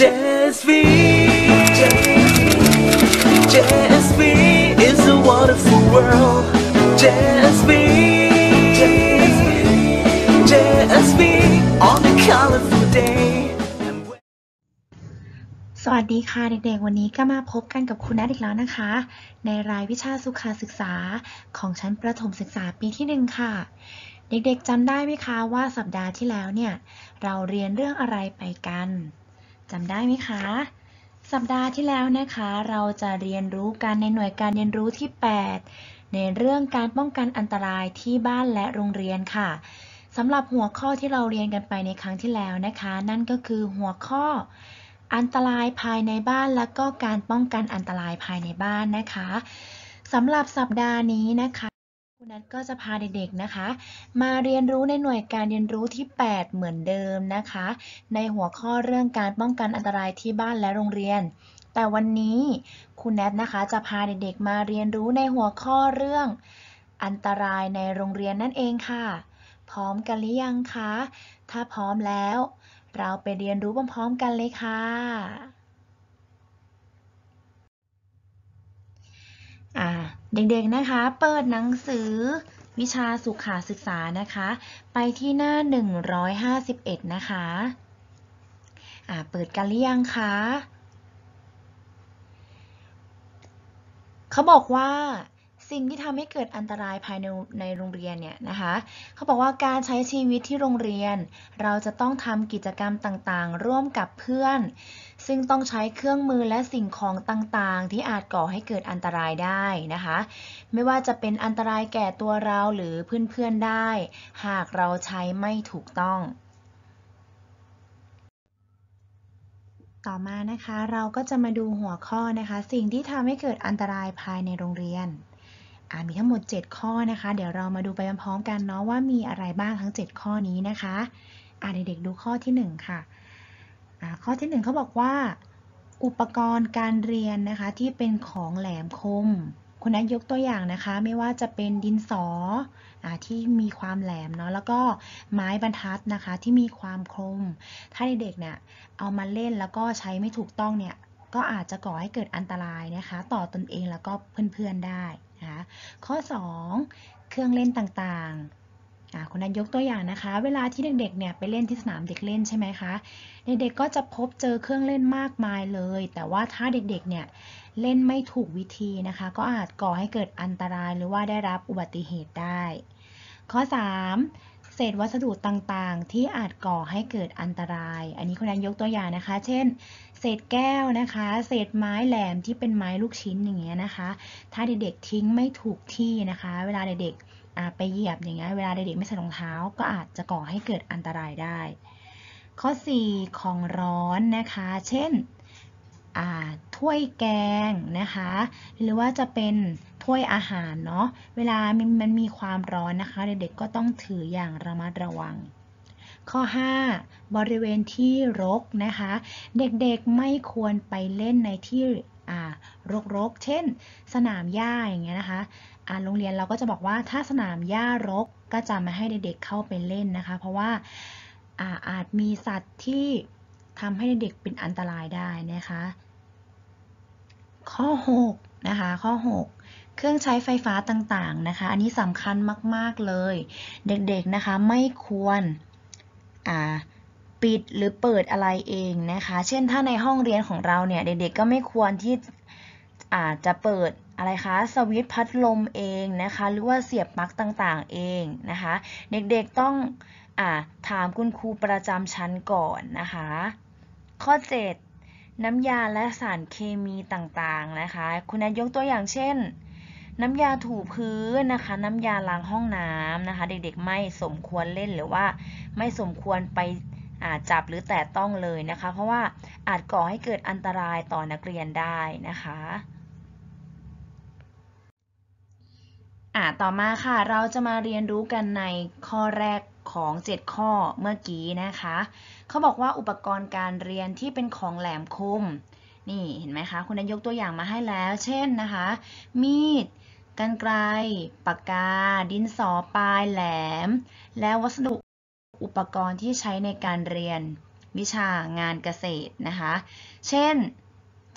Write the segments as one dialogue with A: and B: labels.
A: JSV JSV is a wonderful world JSV JSV on a colorful day สวัสดีค่ะ เด็กๆ วันนี้ก็มาพบกันกับคุณนัทอีกแล้วนะคะ ในรายวิชาสุขาศึกษาของชั้นประถมศึกษาปีที่หนึ่งค่ะ เด็ก ๆจำได้ไหมคะว่าสัปดาห์ที่แล้วเนี่ย เราเรียนเรื่องอะไรไปกันจำได้ไหมคะ สัปดาห์ที่แล้วนะคะเราจะเรียนรู้กันในหน่วยการเรียนรู้ที่ 8 ในเรื่องการป้องกันอันตรายที่บ้านและโรงเรียนค่ะสำหรับหัวข้อที่เราเรียนกันไปในครั้งที่แล้วนะคะ นั่นก็คือหัวข้อ อันตรายภายในบ้านและก็การป้องกันอันตรายภายในบ้านนะคะสำหรับสัปดาห์นี้นะคะคุณนัทก็จะพาเด็กๆนะคะ มาเรียนรู้ในหน่วยการเรียนรู้ที่ 8 เหมือนเดิมนะคะ ในหัวข้อเรื่องการป้องกันอันตรายที่บ้านและโรงเรียน แต่วันนี้คุณแนทนะคะจะพาเด็กๆมาเรียนรู้ในหัวข้อเรื่อง อันตรายในโรงเรียนนั่นเองค่ะ พร้อมกันหรือยังคะถ้าพร้อมแล้ว เราไปเรียนรู้พร้อมๆกันเลยค่ะเด็กๆ นะคะ เปิดหนังสือวิชาสุขาศึกษานะคะ ไปที่หน้า 151 นะคะอ่าเปิดกันหรือยังคะเขาบอกว่าสิ่งที่ทำให้เกิดอันตรายภายในในโรงเรียนเนี่ยนะคะ เขาบอกว่าการใช้ชีวิตที่โรงเรียน เราจะต้องทำกิจกรรมต่างๆ ร่วมกับเพื่อน ซึ่งต้องใช้เครื่องมือและสิ่งของต่างๆ ที่อาจก่อให้เกิดอันตรายได้นะคะไม่ว่าจะเป็นอันตรายแก่ตัวเราหรือเพื่อน ๆ ได้ หากเราใช้ไม่ถูกต้อง ต่อมานะคะเราก็จะมาดูหัวข้อนะคะสิ่งที่ทำให้เกิดอันตรายภายในโรงเรียนมีทั้งหมด 7 ข้อนะคะ เดี๋ยวเรามาดูไปพร้อมกันเนาะว่ามีอะไรบ้างทั้ง 7 ข้อนี้นะคะอ่าเด็กๆดูข้อที่1ค่ะะ่ข้อที่ 1เขาบอกว่า อุปกรณ์การเรียนนะคะที่เป็นของแหลมคม คุณนัทยกตัวอย่างนะคะ ไม่ว่าจะเป็นดินสออที่มีความแหลมเนาะแล้วก็ไม้บรรทัดนะคะที่มีความคม ถ้าเด็กๆเนี่ยเอามาเล่นแล้วก็ใช้ไม่ถูกต้องเนี่ยก็อาจจะก่อให้เกิดอันตรายนะคะ ต่อตอนเองแล้วก็เพื่อนๆได้คะข้อ 2 เครื่องเล่นต่างๆคุณนันยกตัวอย่างนะคะ เวลาที่เด็กๆ เนี่ย ไปเล่นที่สนามเด็กเล่นใช่ไหมคะ เด็กๆ ก็จะพบเจอเครื่องเล่นมากมายเลย แต่ว่าถ้าเด็กๆ เนี่ย เล่นไม่ถูกวิธีนะคะ ก็อาจก่อให้เกิดอันตรายหรือว่าได้รับอุบัติเหตุได้ ข้อ 3เศษ วัสดุต่างๆที่อาจก่อให้เกิดอันตราย อันนี้คุณแอนยกตัวอย่างนะคะ เช่น เศษแก้วนะคะ เศษไม้แหลมที่เป็นไม้ลูกชิ้นอย่างเงี้ยนะคะ ถ้าเด็กๆทิ้งไม่ถูกที่นะคะ เวลาเด็กๆไปเหยียบอย่างเงี้ย เวลาเด็กๆไม่ใส่รองเท้าก็อาจจะก่อให้เกิดอันตรายได้ ข้อ 4ของร้อนนะคะ เช่นถ้วยแกงนะคะ หรือว่าจะเป็นถ้วยอาหารเนาะ เวลามันมีความร้อนนะคะเด็กๆก็ต้องถืออย่างระมัดระวัง ข้อ5บริเวณที่รกนะคะ เด็กๆไม่ควรไปเล่นในที่รกๆเช่น สนามหญ้าอย่างเงี้ยนะคะโรงเรียนเราก็จะบอกว่าถ้าสนามหญ้ารกก็จะไม่ให้เด็กๆเข้าไปเล่นนะคะเพราะว่าอาอาจมีสัตว์ที่ทำให้เด็กเป็นอันตรายได้นะคะข้อ6นะคะข้อ6เครื่องใช้ไฟฟ้าต่างๆนะคะ อันนี้สำคัญมากๆเลย เด็กๆนะคะไม่ควรปิดหรือเปิดอะไรเองนะคะ เช่นถ้าในห้องเรียนของเราเนี่ยเด็กๆ ก็ไม่ควรที่อาจจะเปิด อะไรคะ สวิตช์พัดลมเองนะคะหรือว่าเสียบปลั๊กต่างๆเองนะคะเด็กๆต้องอถามคุณครูประจำชั้นก่อนนะคะข้อ 7 น้ำยาและสารเคมีต่างๆนะคะคุณนายกตัวอย่างเช่นน้ำยาถูพื้นนะคะน้ำยาล้างห้องน้ำนะคะ เด็ก ๆ ไม่สมควรเล่นหรือว่าไม่สมควรไปจับหรือแตะต้องเลยนะคะเพราะว่าอาจก่อให้เกิดอันตรายต่อนักเรียนได้นะคะอ่าต่อมาค่ะเราจะมาเรียนรู้กันในข้อแรกของ 7 ข้อเมื่อกี้นะคะเขาบอกว่าอุปกรณ์การเรียนที่เป็นของแหลมคมนี่เห็นไหมคะคุณนันยกตัวอย่างมาให้แล้ว เช่นนะคะมีดกันไกลปากกา ดินสอปลายแหลม และวัสดุอุปกรณ์ที่ใช้ในการเรียนวิชางานเกษตรนะคะ เช่น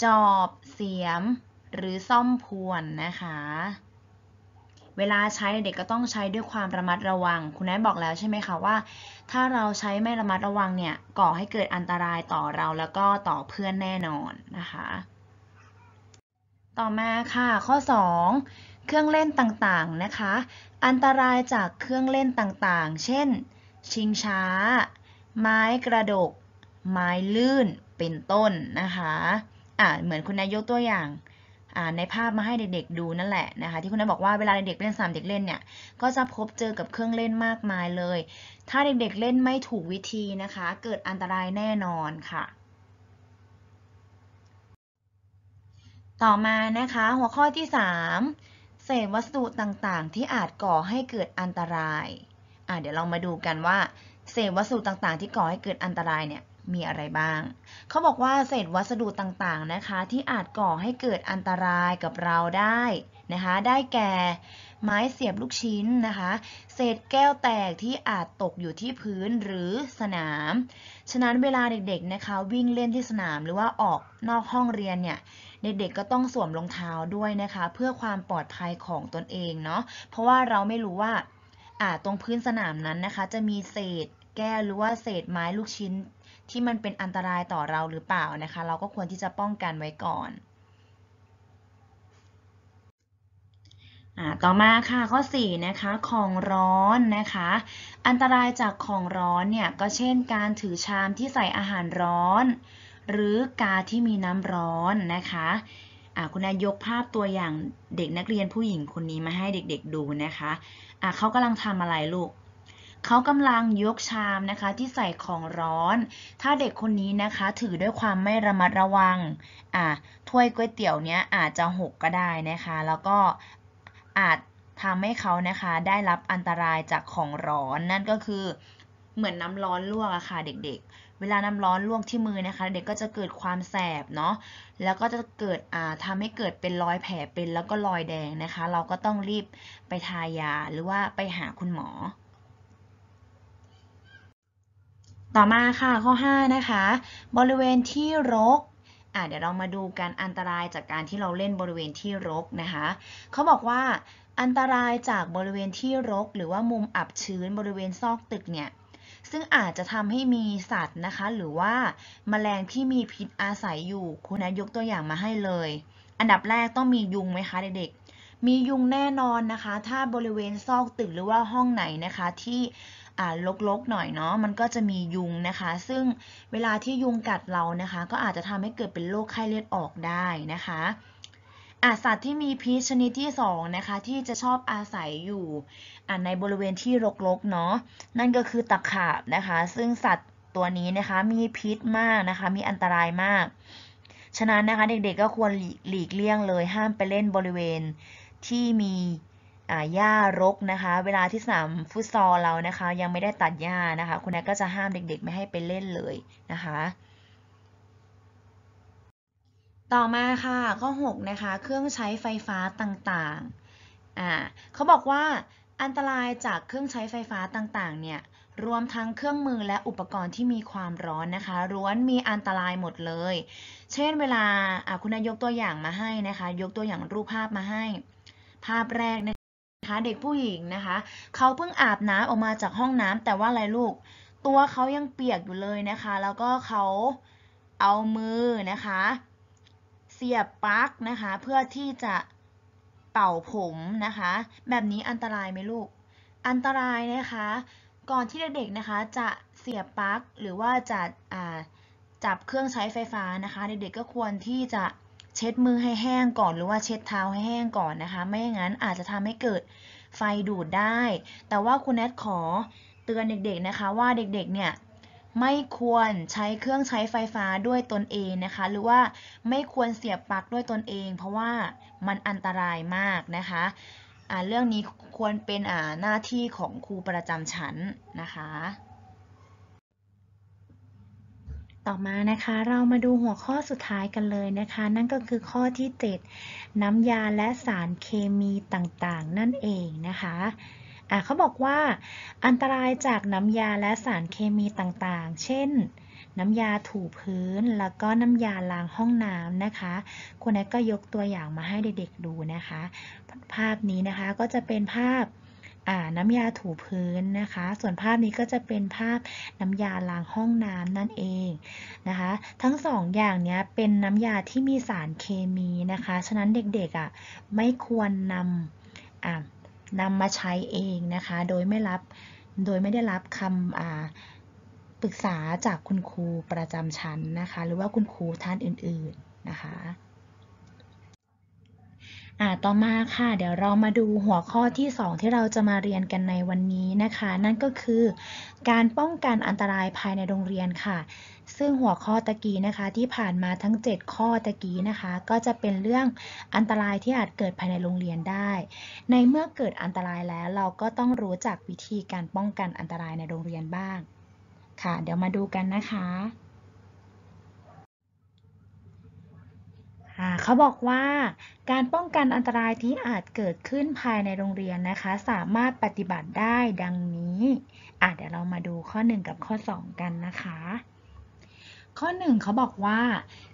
A: จอบ เสียม หรือซ่อมพวนนะคะ เวลาใช้เด็กก็ต้องใช้ด้วยความระมัดระวัง คุณแม่บอกแล้วใช่ไหมคะว่า ถ้าเราใช้ไม่ระมัดระวังเนี่ยก่อให้เกิดอันตรายต่อเรา แล้วก็ต่อเพื่อนแน่นอนนะคะ ต่อมาค่ะข้อ 2เครื่องเล่นต่างๆนะคะ อันตรายจากเครื่องเล่นต่างๆ เช่น ชิงช้า ไม้กระดก ไม้ลื่น เป็นต้นนะคะอ่าเหมือนคุณนายยกตัวอย่างในภาพมาให้เด็กๆดูนั่นแหละนะคะ ที่คุณนายบอกว่าเวลาเด็กๆเล่นสามเด็กเล่นเนี่ย ก็จะพบเจอกับเครื่องเล่นมากมายเลย ถ้าเด็กๆเล่นไม่ถูกวิธีนะคะ เกิดอันตรายแน่นอนค่ะ ต่อมานะคะหัวข้อที่3เศษวัสดุต่างๆ ที่อาจก่อให้เกิดอันตราย อ่าเดี๋ยวเรามาดูกันว่า เศษวัสดุต่างๆ ที่ก่อให้เกิดอันตรายเนี่ยมีอะไรบ้าง เขาบอกว่าเศษวัสดุต่างๆนะคะที่อาจก่อให้เกิดอันตรายกับเราได้นะคะ ได้แก่ไม้เสียบลูกชิ้นนะคะ เศษแก้วแตกที่อาจตกอยู่ที่พื้นหรือสนาม ฉะนั้นเวลาเด็กๆนะคะ วิ่งเล่นที่สนามหรือว่าออกนอกห้องเรียนเนี่ยเด็กๆ ก็ต้องสวมรองเท้าด้วยนะคะเพื่อความปลอดภัยของตนเองเนาะเพราะว่าเราไม่รู้ว่าอ่าตรงพื้นสนามนั้นนะคะจะมีเศษแก้วหรือว่าเศษไม้ลูกชิ้นที่มันเป็นอันตรายต่อเราหรือเปล่านะคะเราก็ควรที่จะป้องกันไว้ก่อนต่อมาค่ะข้อ4นะคะของร้อนนะคะ อันตรายจากของร้อนเนี่ยก็เช่นการถือชามที่ใส่อาหารร้อนหรือกาที่มีน้ำร้อนนะคะคุณนายยกภาพตัวอย่างเด็กนักเรียนผู้หญิงคนนี้มาให้เด็กๆดูนะคะะเขากำลังทำอะไรลูกเขากำลังยกชามนะคะที่ใส่ของร้อนถ้าเด็กคนนี้นะคะถือด้วยความไม่ระมัดระวังถ้วยก๋วยเตี๋ยวเนี้ยอาจจะหกก็ได้นะคะ แล้วก็อาจทำให้เขานะคะได้รับอันตรายจากของร้อนนั่นก็คือเหมือนน้ำร้อนลวกอะค่ะ เด็กๆเวลาน้ำร้อนลวกที่มือนะคะ เด็กก็จะเกิดความแสบเนาะแล้วก็จะเกิดทำให้เกิดเป็นรอยแผลเป็นแล้วก็รอยแดงนะคะเราก็ต้องรีบไปทายาหรือว่าไปหาคุณหมอ ต่อมาค่ะข้อ5นะคะบริเวณที่รกเดี๋ยวเรามาดูการอันตรายจากการที่เราเล่นบริเวณที่รกนะคะเขาบอกว่าอันตรายจากบริเวณที่รก หรือว่ามุมอับชื้นบริเวณซอกตึกเนี่ยซึ่งอาจจะทำให้มีสัตว์นะคะ หรือว่าแมลงที่มีพิษอาศัยอยู่ คุณแอนยกตัวอย่างมาให้เลย อันดับแรกต้องมียุงไหมคะ เด็กๆมียุงแน่นอนนะคะ ถ้าบริเวณซอกตึกหรือว่าห้องไหนนะคะที่อาลกๆหน่อยเนาะมันก็จะมียุงนะคะ ซึ่งเวลาที่ยุงกัดเรานะคะ ก็อาจจะทำให้เกิดเป็นโรคไข้เลือดออกได้นะคะอาสัตว์ที่มีพิษชนิดที่2นะคะ ที่จะชอบอาศัยอยู่ในบริเวณที่รกๆเนาะนั่นก็คือตะขาบนะคะ ซึ่งสัตว์ตัวนี้นะคะ มีพิษมากนะคะ มีอันตรายมาก ฉะนั้นนะคะ เด็กๆก็ควรหลีกเลี่ยงเลย ห้ามไปเล่นบริเวณที่มีหญ้ารกนะคะ เวลาที่สนามฟุตซอลเรานะคะ ยังไม่ได้ตัดหญ้านะคะ คุณแม่ก็จะห้ามเด็กๆไม่ให้ไปเล่นเลยนะคะต่อมาค่ะข้อ 6 นะคะ เครื่องใช้ไฟฟ้าต่างๆอ่าเขาบอกว่าอันตรายจากเครื่องใช้ไฟฟ้าต่างๆ เนี่ยรวมทั้งเครื่องมือและอุปกรณ์ที่มีความร้อนนะคะร้วนมีอันตรายหมดเลย เช่น เวลาคุณนายกตัวอย่างมาให้นะคะ ยกตัวอย่างรูปภาพมาให้ ภาพแรกนะคะเด็กผู้หญิงนะคะเขาเพิ่งอาบน้ำออกมาจากห้องน้ำแต่ว่าอะไรลูก ตัวเขายังเปียกอยู่เลยนะคะ แล้วก็เขาเอามือนะคะเสียบปลั๊กนะคะ เพื่อที่จะเป่าผมนะคะ แบบนี้อันตรายไหมลูก อันตรายนะคะ ก่อนที่เด็กๆนะคะจะเสียบปลั๊กหรือว่าจะจับเครื่องใช้ไฟฟ้านะคะ เด็กๆก็ควรที่จะเช็ดมือให้แห้งก่อนหรือว่าเช็ดเท้าให้แห้งก่อนนะคะ ไม่อย่างนั้นอาจจะทำให้เกิดไฟดูดได้ แต่ว่าคุณแอดขอเตือนเด็กๆนะคะว่าเด็กๆเนี่ยไม่ควรใช้เครื่องใช้ไฟฟ้าด้วยตนเองนะคะ หรือว่าไม่ควรเสียบปลั๊กด้วยตนเอง เพราะว่ามันอันตรายมากนะคะาเรื่องนี้ควรเป็นหน้าที่ของครูประจำชั้นนะคะ ต่อมานะคะเรามาดูหัวข้อสุดท้ายกันเลยนะคะ นั่นก็คือข้อที่7น้ำยาและสารเคมีต่างๆ นั่นเองนะคะอ่ะเขาบอกว่าอันตรายจากน้ำยาและสารเคมีต่างๆ เช่น น้ำยาถูพื้นแล้วก็น้ำยาล้างห้องน้ำนะคะคุณแอก็ยกตัวอย่างมาให้เด็กๆดูนะคะ ภาพนี้นะคะก็จะเป็นภาพน้ำยาถูพื้นนะคะ ส่วนภาพนี้ก็จะเป็นภาพน้ำยาล้างห้องน้ำนั่นเองนะคะ ทั้งสอง อย่างนี้เป็นน้ำยาที่มีสารเคมีนะคะ ฉะนั้นเด็กๆอะ่ะไม่ควรนำนำมาใช้เองนะคะ โดยไม่รับ โดยไม่ได้รับคำปรึกษาจากคุณครูประจำชั้นนะคะ หรือว่าคุณครูท่านอื่นๆนะคะอ่าต่อมาค่ะ เดี๋ยวเรามาดูหัวข้อที่ 2 ที่เราจะมาเรียนกันในวันนี้นะคะ นั่นก็คือ การป้องกันอันตรายภายในโรงเรียนค่ะ ซึ่งหัวข้อตะกี้นะคะ ที่ผ่านมาทั้ง 7 ข้อตะกี้นะคะ ก็จะเป็นเรื่องอันตรายที่อาจเกิดภายในโรงเรียนได้ ในเมื่อเกิดอันตรายแล้วเราก็ต้องรู้จักวิธีการป้องกันอันตรายในโรงเรียนบ้าง ค่ะ เดี๋ยวมาดูกันนะคะเขาบอกว่าการป้องกันอันตรายที่อาจเกิดขึ้นภายในโรงเรียนนะคะ สามารถปฏิบัติได้ดังนี้ อาจเดี๋ยวเรามาดูข้อ1กับข้อ2 กันนะคะ ข้อ 1 เขาบอกว่า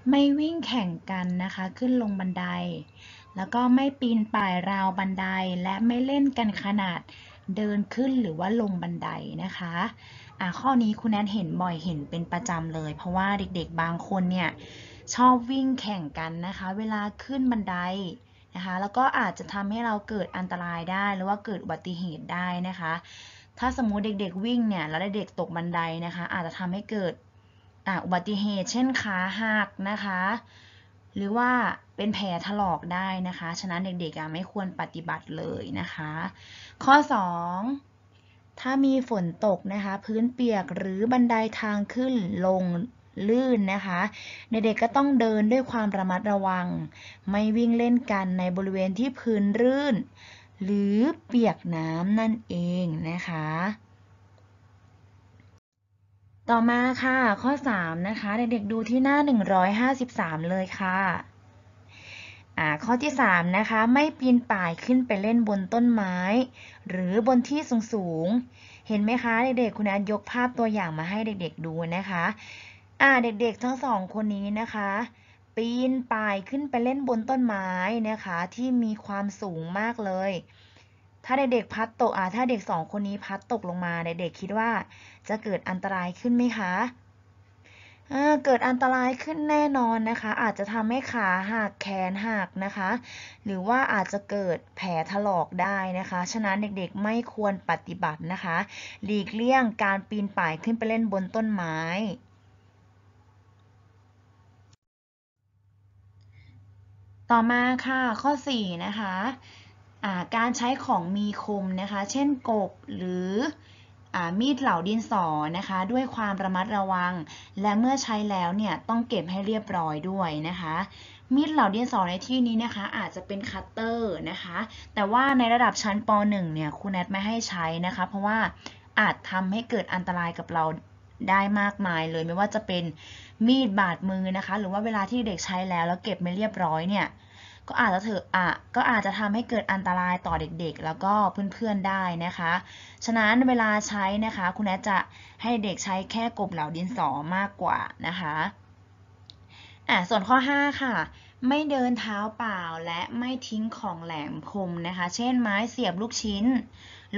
A: ไม่วิ่งแข่งกันนะคะขึ้นลงบันได แล้วก็ไม่ปีนป่ายราวบันได และไม่เล่นกันขนาดเดินขึ้นหรือว่าลงบันไดนะคะอ่ะข้อนี้คุณแอนเห็นบ่อยเห็นเป็นประจำเลยเพราะว่าเด็กๆ บางคนเนี่ยชอบวิ่งแข่งกันนะคะ เวลาขึ้นบันไดนะคะ แล้วก็อาจจะทำให้เราเกิดอันตรายได้ หรือว่าเกิดอุบัติเหตุได้นะคะ ถ้าสมมุติเด็กๆวิ่งเนี่ยแล้วเด็กๆตกบันไดนะคะ อาจจะทำให้เกิดอุบัติเหตุ เช่นขาหักนะคะ หรือว่าเป็นแผลถลอกได้นะคะ ฉะนั้นเด็กๆไม่ควรปฏิบัติเลยนะคะ ข้อ 2 ถ้ามีฝนตกนะคะ พื้นเปียกหรือบันไดทางขึ้นลงลื่นนะคะ เด็กๆก็ต้องเดินด้วยความระมัดระวัง ไม่วิ่งเล่นกันในบริเวณที่พื้นรื่น หรือเปียกน้ำนั่นเองนะคะ ต่อมาค่ะข้อ3นะคะเด็กๆดูที่หน้า 153 เลยค่ะ ข้อที่ 3 นะคะ ไม่ปีนป่ายขึ้นไปเล่นบนต้นไม้ หรือบนที่สูงๆ เห็นไหมคะเด็กๆคุณอนยกภาพตัวอย่างมาให้เด็กๆ ดูนะคะ่าเด็กๆทั้งสองคนนี้นะคะ ปีนป่ายขึ้นไปเล่นบนต้นไม้นะคะที่มีความสูงมากเลย ถ้าเด็กพัดตกอ่าถ้าเด็กสองคนนี้พัดตกลงมาเด็กๆคิดว่าจะเกิดอันตรายขึ้นไหมคะเกิดอันตรายขึ้นแน่นอนนะคะ อาจจะทำให้ขาหักแขนหักนะคะ หรือว่าอาจจะเกิดแผลถลอกได้นะคะ ฉะนั้นเด็กๆไม่ควรปฏิบัตินะคะ หลีกเลี่ยงการปีนป่ายขึ้นไปเล่นบนต้นไม้ต่อมาค่ะข้อ4นะคะการใช้ของมีคมนะคะเช่นกบหรือมีดเหล่าดินสอนะคะด้วยความระมัดระวัง และเมื่อใช้แล้วเนี่ยต้องเก็บให้เรียบร้อยด้วยนะคะมีดเหล่าดินสอในที่นี้นะคะอาจจะเป็นคัตเตอร์นะคะแต่ว่าในระดับชั้นป .1 เนี่ยครูแนทไม่ให้ใช้นะคะเพราะว่าอาจทำให้เกิดอันตรายกับเราได้มากมายเลย ไม่ว่าจะเป็นมีดบาดมือนะคะหรือว่าเวลาที่เด็กใช้แล้วแล้วเก็บไม่เรียบร้อยเนี่ยก็อาจจะเถอะอะก็อาจจะทำให้เกิดอันตรายต่อเด็กๆ แล้วก็เพื่อนๆได้นะคะ ฉะนั้นเวลาใช้นะคะ คุณแอจะให้เด็กใช้แค่กบเหล่าดินสอมากกว่านะคะอ่ะส่วนข้อ5ค่ะไม่เดินเท้าเปล่าและไม่ทิ้งของแหลมคมนะคะ เช่น ไม้เสียบลูกชิ้น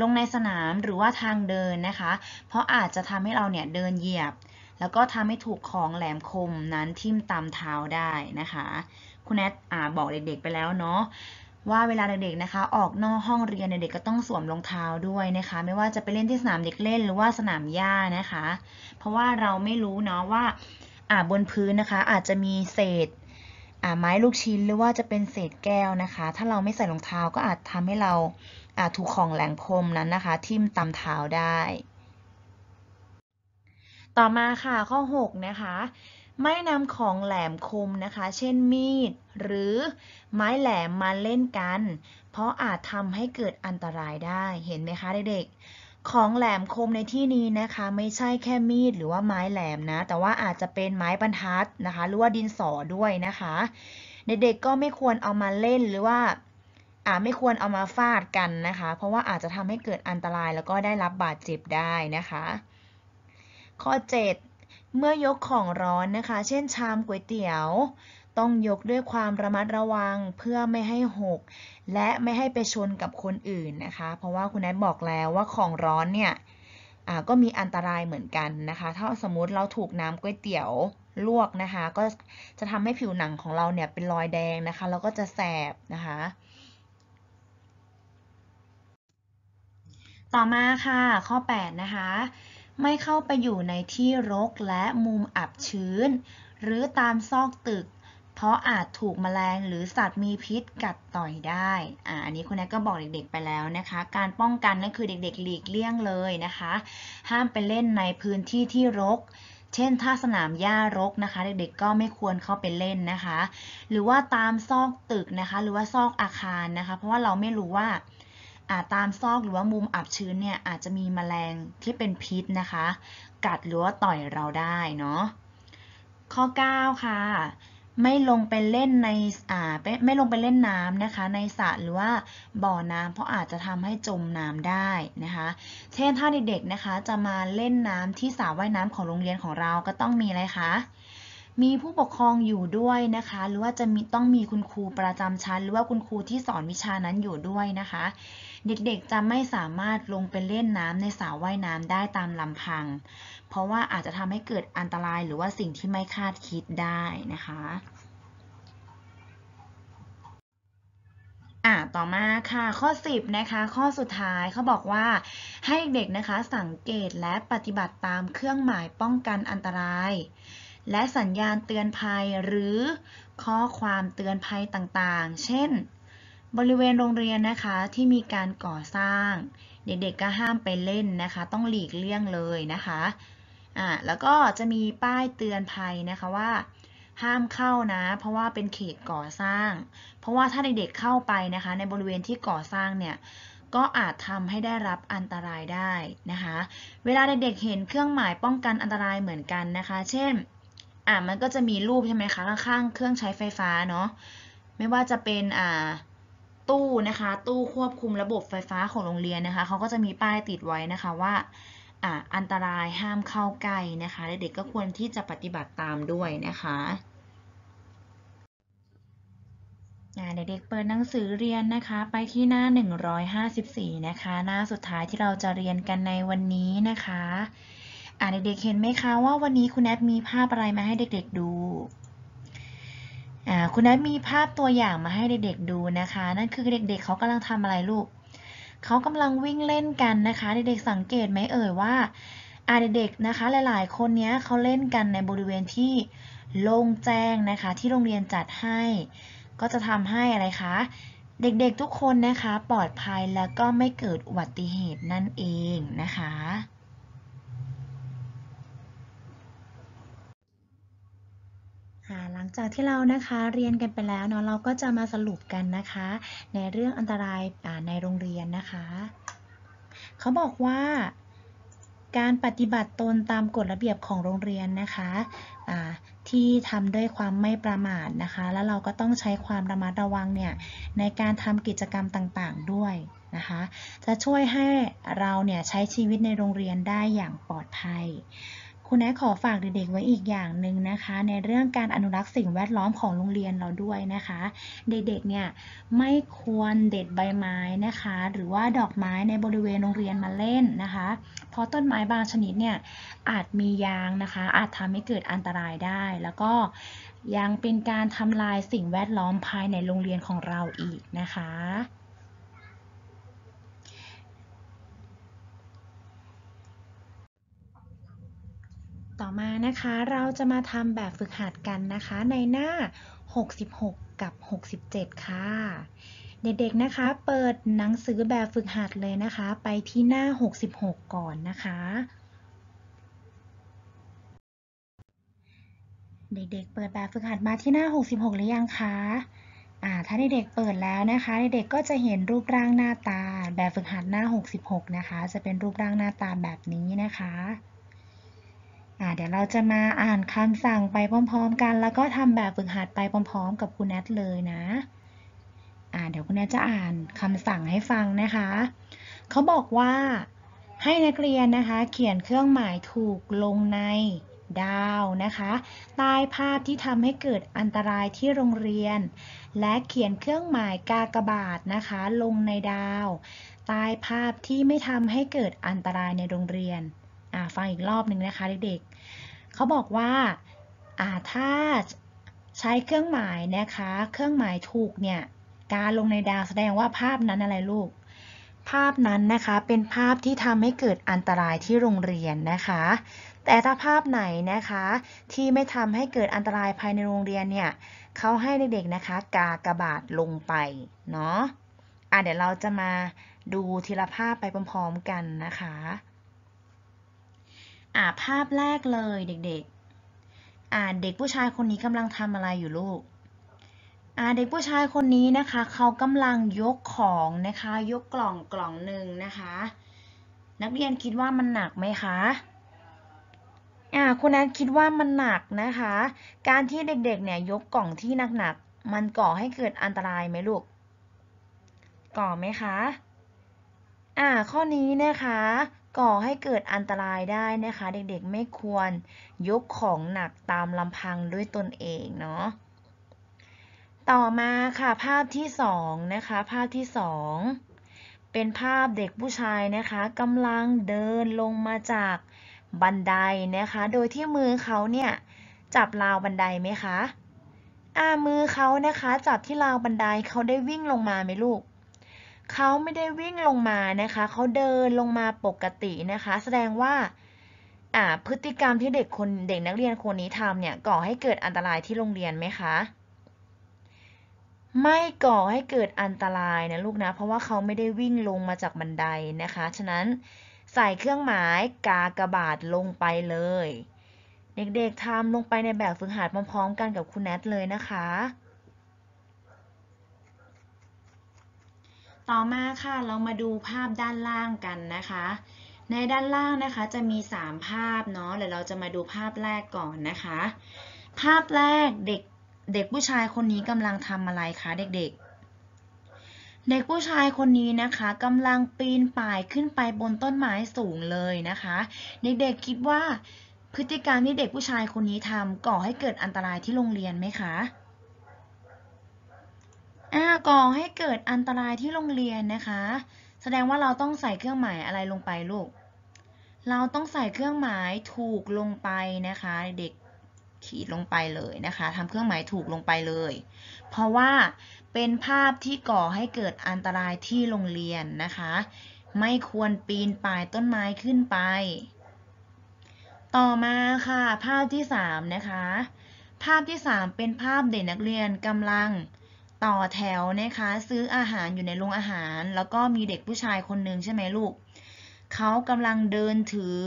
A: ลงในสนามหรือว่าทางเดินนะคะ เพราะอาจจะทำให้เราเนี่ยเดินเหยียบ แล้วก็ทำให้ถูกของแหลมคมนั้นทิ่มตามเท้าได้นะคะคุณแอดบอกเด็กๆไปแล้วเนาะว่าเวลาเด็กๆนะคะ ออกนอกห้องเรียนเด็กๆก็ต้องสวมรองเท้าด้วยนะคะ ไม่ว่าจะไปเล่นที่สนามเด็กเล่นหรือว่าสนามหญ้านะคะ เพราะว่าเราไม่รู้เนาะว่าอ่าบนพื้นนะคะ อาจจะมีเศษอ่าไม้ลูกชิ้น หรือว่าจะเป็นเศษแก้วนะคะ ถ้าเราไม่ใส่รองเท้าก็อาจทำให้เราอาถูกของแหลงคมนั้นนะคะ ทิ่มตามเท้าได้ ต่อมาค่ะข้อ6นะคะไม่นำของแหลมคมนะคะ เช่นมีด หรือไม้แหลมมาเล่นกัน เพราะอาจทำให้เกิดอันตรายได้ เห็นไหมคะเด็กๆ ของแหลมคมในที่นี้นะคะ ไม่ใช่แค่มีดหรือว่าไม้แหลมนะ แต่ว่าอาจจะเป็นไม้บรรทัดนะคะ หรือว่าดินสอด้วยนะคะ เด็กๆก็ไม่ควรเอามาเล่นหรือว่าอาจไม่ควรเอามาฟาดกันนะคะ เพราะว่าอาจจะทำให้เกิดอันตรายแล้วก็ได้รับบาดเจ็บได้นะคะ ข้อ 7เมื่อยกของร้อนนะคะ เช่น ชามก๋วยเตี๋ยว ต้องยกด้วยความระมัดระวังเพื่อไม่ให้หก และไม่ให้ไปชนกับคนอื่นนะคะ เพราะว่าคุณแอนบอกแล้วว่าของร้อนเนี่ยก็มีอันตรายเหมือนกันนะคะถ้าสมมติเราถูกน้ำก๋วยเตี๋ยวลวกนะคะ ก็จะทำให้ผิวหนังของเราเนี่ยเป็นรอยแดงนะคะแล้วก็จะแสบนะคะ ต่อมาค่ะ ข้อ 8 นะคะไม่เข้าไปอยู่ในที่รกและมุมอับชื้น หรือตามซอกตึก เพราะอาจถูกมแมลงหรือสัตว์มีพิษกัดต่อยได้อ่าอันนี้คุณแอก็บอกเด็กๆไปแล้วนะคะ การป้องกันนั่นคือเด็กๆหลีกเลี่ยงเลยนะคะ ห้ามไปเล่นในพื้นที่ที่รก เช่น ถ้าสนามหญ้ารกนะคะ เด็กๆก็ไม่ควรเข้าไปเล่นนะคะ หรือว่าตามซอกตึกนะคะ หรือว่าซอกอาคารนะคะ เพราะว่าเราไม่รู้ว่าอาจตามซอกหรือว่ามุมอับชื้นเนี่ยอาจจะมีมแมลงที่เป็นพิษนะคะ กัดหรือว่าต่อยเราได้เนาะข้อ9ค่ะไม่ลงไปเล่นในอ่าไม่ลงไปเล่นน้ำนะคะ ในสระหรือว่าบ่อน้ำเพราะอาจจะทำให้จมน้ำได้นะคะ เช่นถ้าเด็กๆนะคะ จะมาเล่นน้ำที่สระว่ายน้ำของโรงเรียนของเราก็ต้องมีอะไรคะมีผู้ปกครองอยู่ด้วยนะคะ หรือว่าจะมีต้องมีคุณครูประจำชั้นหรือว่าคุณครูที่สอนวิชานั้นอยู่ด้วยนะคะเด็กๆ จะไม่สามารถลงไปเล่นน้ำในสระว่ายน้ำได้ตามลำพัง เพราะว่าอาจจะทำให้เกิดอันตรายหรือว่าสิ่งที่ไม่คาดคิดได้นะคะอ่ต่อมาค่ะข้อ 10 นะคะข้อสุดท้ายเขาบอกว่า ให้เด็กนะคะสังเกตและปฏิบัติตามเครื่องหมายป้องกันอันตราย และสัญญาณเตือนภัยหรือข้อความเตือนภัยต่างๆ เช่นบริเวณโรงเรียนนะคะที่มีการก่อสร้าง เด็กๆก็ห้ามไปเล่นนะคะ ต้องหลีกเลี่ยงเลยนะคะอ่าแล้วก็จะมีป้ายเตือนภัยนะคะว่า ห้ามเข้านะ เพราะว่าเป็นเขตก่อสร้าง เพราะว่าถ้าเด็กๆเข้าไปนะคะ ในบริเวณที่ก่อสร้างเนี่ยก็อาจทำให้ได้รับอันตรายได้นะคะ เวลาเด็กๆเห็นเครื่องหมายป้องกันอันตรายเหมือนกันนะคะ เช่นอ่ามันก็จะมีรูปใช่ไหมคะข้างๆเครื่องใช้ไฟฟ้าเนาะไม่ว่าจะเป็นอ่าตู้นะคะ ตู้ควบคุมระบบไฟฟ้าของโรงเรียนนะคะเขาก็จะมีป้ายติดไว้นะคะว่าอันตรายห้ามเข้าใกล้นะคะ เด็กๆก็ควรที่จะปฏิบัติตามด้วยนะคะเด็กๆเปิดหนังสือเรียนนะคะไปที่หน้า 154 นะคะหน้าสุดท้ายที่เราจะเรียนกันในวันนี้นะคะเด็กๆเห็นไหมคะว่าวันนี้คุณแอดมีภาพอะไรมาให้เด็กๆ ดู่าคุณแอทมีภาพตัวอย่างมาให้เด็กๆดูนะคะ นั่นคือเด็กๆเเขากำลังทำอะไรลูกเขากำลังวิ่งเล่นกันนะคะเด็กๆสังเกตไหมเอ่ยว่าอาเด็กๆนะคะ หลายๆ คนเนี้ยเขาเล่นกันในบริเวณที่โล่งแจ้งนะคะ ที่โรงเรียนจัดให้ ก็จะทำให้อะไรคะ เด็กๆทุกคนนะคะปลอดภัยแล้วก็ไม่เกิดอุบัติเหตุนั่นเองนะคะหลังจากที่เรานะคะเรียนกันไปแล้วเนาะเราก็จะมาสรุปกันนะคะ ในเรื่องอันตรายในโรงเรียนนะคะเขาบอกว่าการปฏิบัติตนตามกฎระเบียบของโรงเรียนนะคะที่ทำด้วยความไม่ประมาทนะคะแล้วเราก็ต้องใช้ความระมัดระวังเนี่ยในการทำกิจกรรมต่างๆด้วยนะคะจะช่วยให้เราเนี่ยใช้ชีวิตในโรงเรียนได้อย่างปลอดภัยคุณแอขอฝากเด็กๆไว้อีกอย่างหนึ่งนะคะ ในเรื่องการอนุรักษ์สิ่งแวดล้อมของโรงเรียนเราด้วยนะคะ เด็กๆเนี่ยไม่ควรเด็ดใบไม้นะคะ หรือว่าดอกไม้ในบริเวณโรงเรียนมาเล่นนะคะ เพราะต้นไม้บางชนิดเนี่ยอาจมียางนะคะ อาจทำให้เกิดอันตรายได้แล้วก็ยังเป็นการทำลายสิ่งแวดล้อมภายในโรงเรียนของเราอีกนะคะต่อมานะคะเราจะมาทำแบบฝึกหัดกันนะคะในหน้า 66 กับ 67 ค่ะ เด็กๆ นะคะเปิดหนังสือแบบฝึกหัดเลยนะคะ ไปที่หน้า 66 ก่อนนะคะ เด็กๆ เปิดแบบฝึกหัดมาที่หน้า 66หรือยังคะอ่าถ้าเด็กๆ เปิดแล้วนะคะ เด็กๆ ก็จะเห็นรูปร่างหน้าตาแบบฝึกหัดหน้า 66 นะคะ จะเป็นรูปร่างหน้าตาแบบนี้นะคะเดี๋ยวเราจะมาอ่านคำสั่งไปพร้อมๆกัน แล้วก็ทำแบบฝึกหัดไปพร้อม ๆ กับคุณแอดเลยนะเดี๋ยวคุณแอดจะอ่านคำสั่งให้ฟังนะคะ เขาบอกว่าให้นักเรียนนะคะ เขียนเครื่องหมายถูกลงในดาวนะคะใต้ภาพที่ทำให้เกิดอันตรายที่โรงเรียน และเขียนเครื่องหมายกากบาทนะคะลงในดาวใต้ภาพที่ไม่ทำให้เกิดอันตรายในโรงเรียนฟังอีกรอบหนึ่งนะคะเด็กๆเขาบอกว่า ถ้าใช้เครื่องหมายนะคะ เครื่องหมายถูกเนี่ย การลงในดาวแสดงว่าภาพนั้นอะไรลูก ภาพนั้นนะคะ เป็นภาพที่ทำให้เกิดอันตรายที่โรงเรียนนะคะ แต่ถ้าภาพไหนนะคะ ที่ไม่ทำให้เกิดอันตรายภายในโรงเรียนเนี่ย เขาให้เด็กๆ นะคะ กากระบาดลงไป เนาะอ่ะเดี๋ยวเราจะมาดูทีละภาพไปพร้อมๆ กันนะคะอ่าภาพแรกเลยเด็กๆ อ่าเด็กผู้ชายคนนี้กำลังทำอะไรอยู่ลูก อ่าเด็กผู้ชายคนนี้นะคะ เขากำลังยกของนะคะ ยกกล่องกล่องหนึ่งนะคะ นักเรียนคิดว่ามันหนักไหมคะอ่าคุณแอนคิดว่ามันหนักนะคะ การที่เด็กๆเนี่ยยกกล่องที่หนักๆมันก่อให้เกิดอันตรายไหมลูกก่อไหมคะอ่าข้อนี้นะคะก่อให้เกิดอันตรายได้นะคะเด็กๆ ไม่ควรยกของหนักตามลำพังด้วยตนเองเนาะต่อมาค่ะภาพที่สองนะคะภาพที่สองเป็นภาพเด็กผู้ชายนะคะกำลังเดินลงมาจากบันไดนะคะ โดยที่มือเขาเนี่ยจับราวบันไดไหมคะอ่ามือเขานะคะจับที่ราวบันไดเขาได้วิ่งลงมาไหมลูกเขาไม่ได้วิ่งลงมานะคะ เขาเดินลงมาปกตินะคะ แสดงว่าพฤติกรรมที่เด็กคนเด็กนักเรียนคนนี้ทำเนี่ยก่อให้เกิดอันตรายที่โรงเรียนไหมคะ ไม่ก่อให้เกิดอันตรายนะลูกนะ เพราะว่าเขาไม่ได้วิ่งลงมาจากบันไดนะคะ ฉะนั้นใส่เครื่องหมายกากระบาดลงไปเลย เด็กๆทำลงไปในแบบฝึกหัดพร้อมๆกันกับคุณแนทเลยนะคะต่อมาค่ะ เรามาดูภาพด้านล่างกันนะคะ ในด้านล่างนะคะจะมี 3 ภาพเนาะ แล้วเราจะมาดูภาพแรกก่อนนะคะ ภาพแรก เด็กเด็กผู้ชายคนนี้กำลังทำอะไรคะเด็กๆ เด็กผู้ชายคนนี้นะคะกำลังปีนป่ายขึ้นไปบนต้นไม้สูงเลยนะคะ เด็กๆคิดว่า พฤติกรรมที่เด็กผู้ชายคนนี้ทำก่อให้เกิดอันตรายที่โรงเรียนไหมคะอาก่อให้เกิดอันตรายที่โรงเรียนนะคะ แสดงว่าเราต้องใส่เครื่องหมายอะไรลงไปลูก เราต้องใส่เครื่องหมายถูกลงไปนะคะ เด็กขีดลงไปเลยนะคะทำเครื่องหมายถูกลงไปเลย เพราะว่าเป็นภาพที่ก่อให้เกิดอันตรายที่โรงเรียนนะคะ ไม่ควรปีนป่ายต้นไม้ขึ้นไป ต่อมาค่ะภาพที่3นะคะ ภาพที่3เป็นภาพเด็กนักเรียนกำลังต่อแถวนะคะซื้ออาหารอยู่ในโรงอาหาร แล้วก็มีเด็กผู้ชายคนหนึ่งใช่ไหมลูกเขากำลังเดินถือ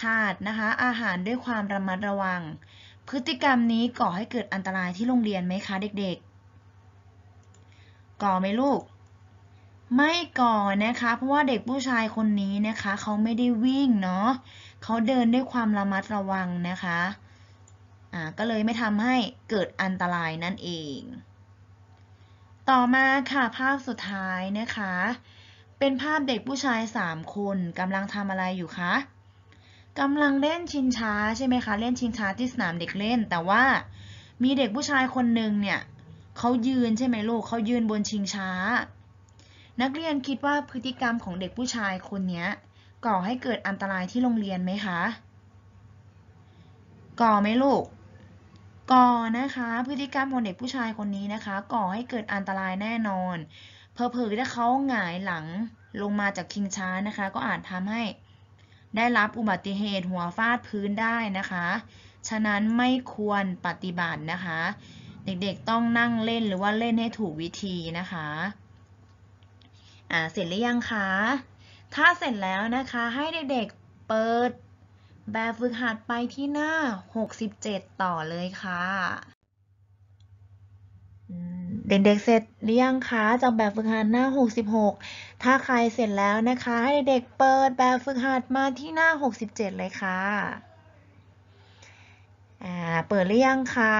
A: ถาดนะคะ อาหารด้วยความระมัดระวัง พฤติกรรมนี้ก่อให้เกิดอันตรายที่โรงเรียนไหมคะเด็กๆ ก่อไหมลูก ไม่ก่อนะคะเพราะว่าเด็กผู้ชายคนนี้นะคะเขาไม่ได้วิ่งเนาะเขาเดินด้วยความระมัดระวังนะคะอ่าก็เลยไม่ทำให้เกิดอันตรายนั่นเองต่อมาค่ะภาพสุดท้ายนะคะเป็นภาพเด็กผู้ชาย 3 คนกำลังทำอะไรอยู่คะกำลังเล่นชิงช้าใช่ไหมคะ เล่นชิงช้าที่สนามเด็กเล่น แต่ว่ามีเด็กผู้ชายคนหนึ่งเนี่ยเขายืนใช่ไหมลูกเขายืนบนชิงช้า นักเรียนคิดว่าพฤติกรรมของเด็กผู้ชายคนนี้ก่อให้เกิดอันตรายที่โรงเรียนไหมคะก่อไหมลูกก่อนะคะพฤติกรรมของเด็กผู้ชายคนนี้นะคะ ก่อให้เกิดอันตรายแน่นอนเพอเพอถ้าเขาหงายหลังลงมาจากคิงช้านะคะก็อาจทำให้ได้รับอุบัติเหตุหัวฟาดพื้นได้นะคะ ฉะนั้นไม่ควรปฏิบัตินะคะ เด็กๆต้องนั่งเล่นหรือว่าเล่นให้ถูกวิธีนะคะอ่าเสร็จหรือยังคะถ้าเสร็จแล้วนะคะให้เด็กๆเปิดแบบฝึกหัดไปที่หน้า 67 ต่อเลยค่ะ เด็กๆ เสร็จหรือยังคะ จากแบบฝึกหัดหน้า 66 ถ้าใครเสร็จแล้วนะคะ ให้เด็กเปิดแบบฝึกหัดมาที่หน้า 67 เลยค่ะอ่าเปิดหรือยังคะ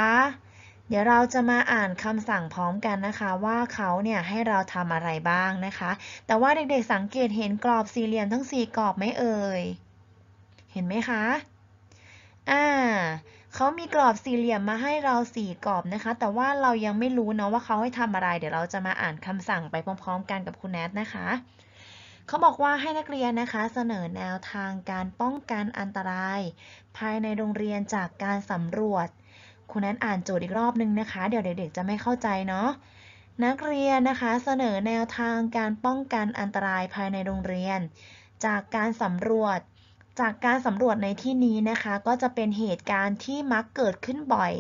A: เดี๋ยวเราจะมาอ่านคำสั่งพร้อมกันนะคะ ว่าเขาเนี่ยให้เราทำอะไรบ้างนะคะ แต่ว่าเด็กๆ สังเกตเห็นกรอบสี่เหลี่ยมทั้งสี่กรอบไหมเอ่ยเห็นไหมคะ อ่าเขามีกรอบสี่เหลี่ยมมาให้เราสี่กรอบนะคะ แต่ว่าเรายังไม่รู้เนาะว่าเขาให้ทำอะไร เดี๋ยวเราจะมาอ่านคำสั่งไปพร้อมๆกันกับคุณแนทนะคะ เขาบอกว่าให้นักเรียนนะคะเสนอแนวทางการป้องกันอันตรายภายในโรงเรียน จากการสำรวจ คุณแนทอ่านโจทย์อีกรอบนึงนะคะ เดี๋ยวเด็กๆจะไม่เข้าใจเนาะ นักเรียนนะคะเสนอแนวทางการป้องกันอันตรายภายในโรงเรียน จากการสำรวจจากการสำรวจในที่นี้นะคะก็จะเป็นเหตุการณ์ที่มักเกิดขึ้นบ่อย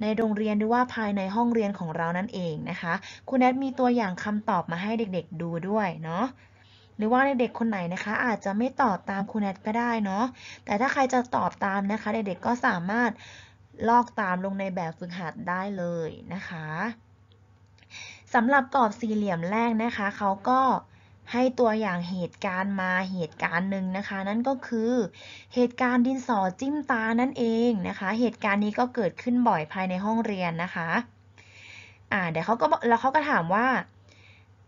A: ในโรงเรียน หรือว่าภายในห้องเรียนของเรานั่นเองนะคะคุณแอดมีตัวอย่างคำตอบมาให้เด็กๆ ดูด้วยเนาะหรือว่าเด็กๆคนไหนนะคะ อาจจะไม่ตอบตามคุณแอดก็ได้เนาะแต่ถ้าใครจะตอบตามนะคะ เด็กๆก็สามารถลอกตามลงในแบบฝึกหัดได้เลยนะคะสำหรับกรอบสี่เหลี่ยมแรกนะคะเขาก็ให้ตัวอย่างเหตุการณ์มาเหตุการณ์หนึ่งนะคะ นั่นก็คือเหตุการณ์ดินสอจิ้มตานั่นเองนะคะเหตุการณ์นี้ก็เกิดขึ้นบ่อยภายในห้องเรียนนะคะอ่าเดี๋ยวเขาก็แล้วเขาก็ถามว่า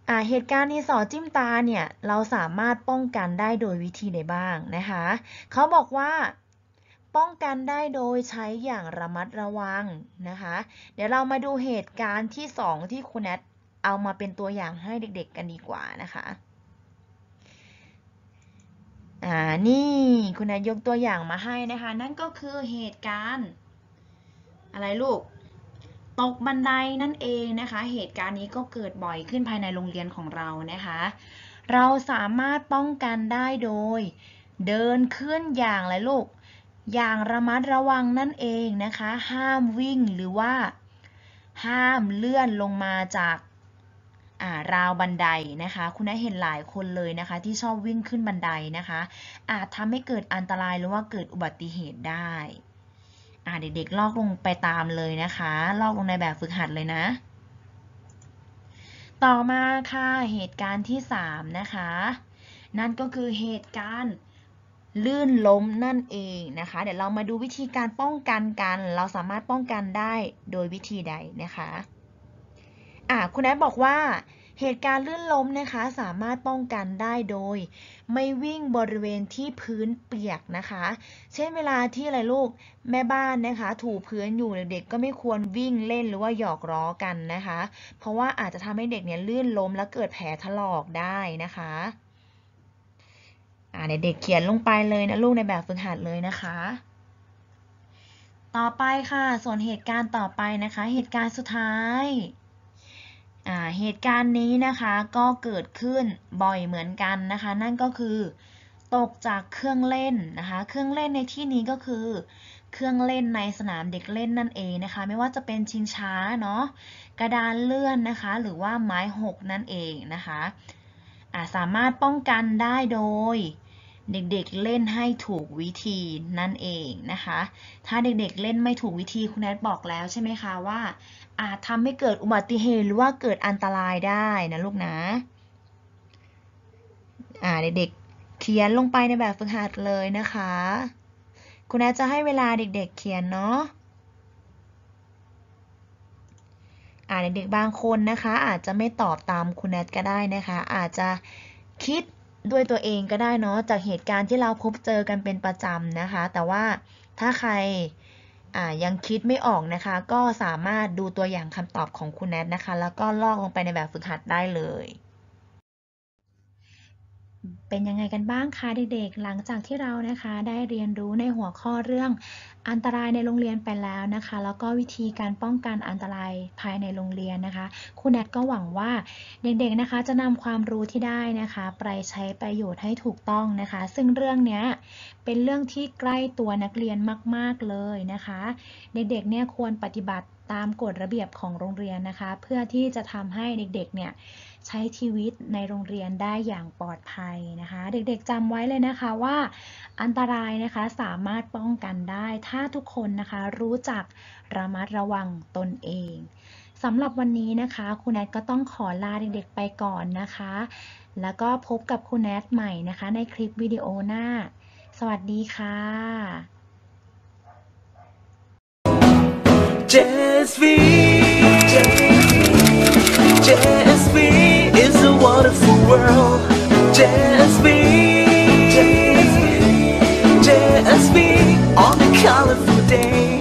A: อ่าเหตุการณ์ดินสอจิ้มตาเนี่ยเราสามารถป้องกันได้โดยวิธีใดบ้างนะคะ เขาบอกว่า ป้องกันได้โดยใช้อย่างระมัดระวังนะคะ เดี๋ยวเรามาดูเหตุการณ์ที่2ที่คุณแอดเอามาเป็นตัวอย่างให้เด็กๆ กันดีกว่านะคะอ่านี่คุณนายยกตัวอย่างมาให้นะคะนั่นก็คือเหตุการณ์อะไรลูก ตกบันไดนั่นเองนะคะเหตุการณ์นี้ก็เกิดบ่อยขึ้นภายในโรงเรียนของเรานะคะเราสามารถป้องกันได้โดย เดินขึ้นอย่างไรลูก อย่างระมัดระวังนั่นเองนะคะ ห้ามวิ่งหรือว่า ห้ามเลื่อนลงมาจาการาวบันไดนะคะ คุณได้เห็นหลายคนเลยนะคะ ที่ชอบวิ่งขึ้นบันไดนะคะ อาจทำให้เกิดอันตรายหรือว่าเกิดอุบัติเหตุได้เด็กๆลอกลงไปตามเลยนะคะ ลอกลงในแบบฝึกหัดเลยนะ ต่อมาค่ะเหตุการณ์ที่ 3 นะคะ นั่นก็คือเหตุการณ์ ลื่นล้มนั่นเองนะคะ เดี๋ยวเรามาดูวิธีการป้องกันกัน เราสามารถป้องกันได้โดยวิธีใดนะคะ่ะคุณแอดบอกว่าเหตุการณ์ลื่นล้มนะคะสามารถป้องกันได้โดย ไม่วิ่งบริเวณที่พื้นเปียกนะคะ เช่นเวลาที่อะไรลูกแม่บ้านนะคะ ถูพื้นอยู่เด็กๆก็ไม่ควรวิ่งเล่นหรือว่าหยอกล้อกันนะคะ เพราะว่าอาจจะทำให้เด็กเนี่ยลื่นล้มและเกิดแผลถลอกได้นะคะอ่าเด็กๆเขียนลงไปเลยนะลูกในแบบฝึกหัดเลยนะคะ ต่อไปค่ะ ส่วนเหตุการณ์ต่อไปนะคะ เหตุการณ์สุดท้ายเหตุการณ์นี้นะคะก็เกิดขึ้นบ่อยเหมือนกันนะคะนั่นก็คือตกจากเครื่องเล่น นะคะ เครื่องเล่นในที่นี้ก็คือเครื่องเล่นในสนามเด็กเล่นนั่นเองนะคะไม่ว่าจะเป็นชิงช้าเนาะกระดานเลื่อนนะคะหรือว่าไม้หกนั่นเองนะคะสามารถป้องกันได้โดยเด็กๆเล่นให้ถูกวิธีนั่นเองนะคะ ถ้าเด็กๆเล่นไม่ถูกวิธีคุณแอดบอกแล้วใช่ไหมคะว่าอาจทำให้เกิดอุบัติเหตุหรือว่าเกิดอันตรายได้นะลูกนะอเด็กๆเขียนลงไปในแบบฝึกหัดเลยนะคะ คุณแอดจะให้เวลาเด็ก ๆ เขียนเนาะอาจเด็กบางคนนะคะอาจจะไม่ตอบตามคุณแอดก็ได้นะคะ อาจจะคิดด้วยตัวเองก็ได้เนาะจากเหตุการณ์ที่เราพบเจอกันเป็นประจำนะคะ แต่ว่าถ้าใครยังคิดไม่ออกนะคะ ก็สามารถดูตัวอย่างคำตอบของคุณแนทนะคะ แล้วก็ลอกลงไปในแบบฝึกหัดได้เลย เป็นยังไงกันบ้างคะเด็กๆหลังจากที่เรานะคะได้เรียนรู้ในหัวข้อเรื่องอันตรายในโรงเรียนไปแล้วนะคะ แล้วก็วิธีการป้องกันอันตรายภายในโรงเรียนนะคะ คุณแอดก็หวังว่าเด็กๆนะคะ จะนำความรู้ที่ได้นะคะไปใช้ประโยชน์ให้ถูกต้องนะคะ ซึ่งเรื่องนี้เป็นเรื่องที่ใกล้ตัวนักเรียนมากๆเลยนะคะ เด็กๆเนี่ยควรปฏิบัติตามกฎระเบียบของโรงเรียนนะคะ เพื่อที่จะทำให้เด็กๆเนี่ยใช้ชีวิตในโรงเรียนได้อย่างปลอดภัยนะคะ เด็กๆจำไว้เลยนะคะว่า อันตรายนะคะสามารถป้องกันได้ ถ้าทุกคนนะคะรู้จักระมัดระวังตนเองสำหรับวันนี้นะคะคุณแอดก็ต้องขอลาเด็กๆไปก่อนนะคะ แล้วก็พบกับคุณแอดใหม่นะคะ ในคลิปวิดีโอหน้า สวัสดีค่ะ Just be, just be, just be. is a wonderful world. Just be, just be, just be on a colorful day.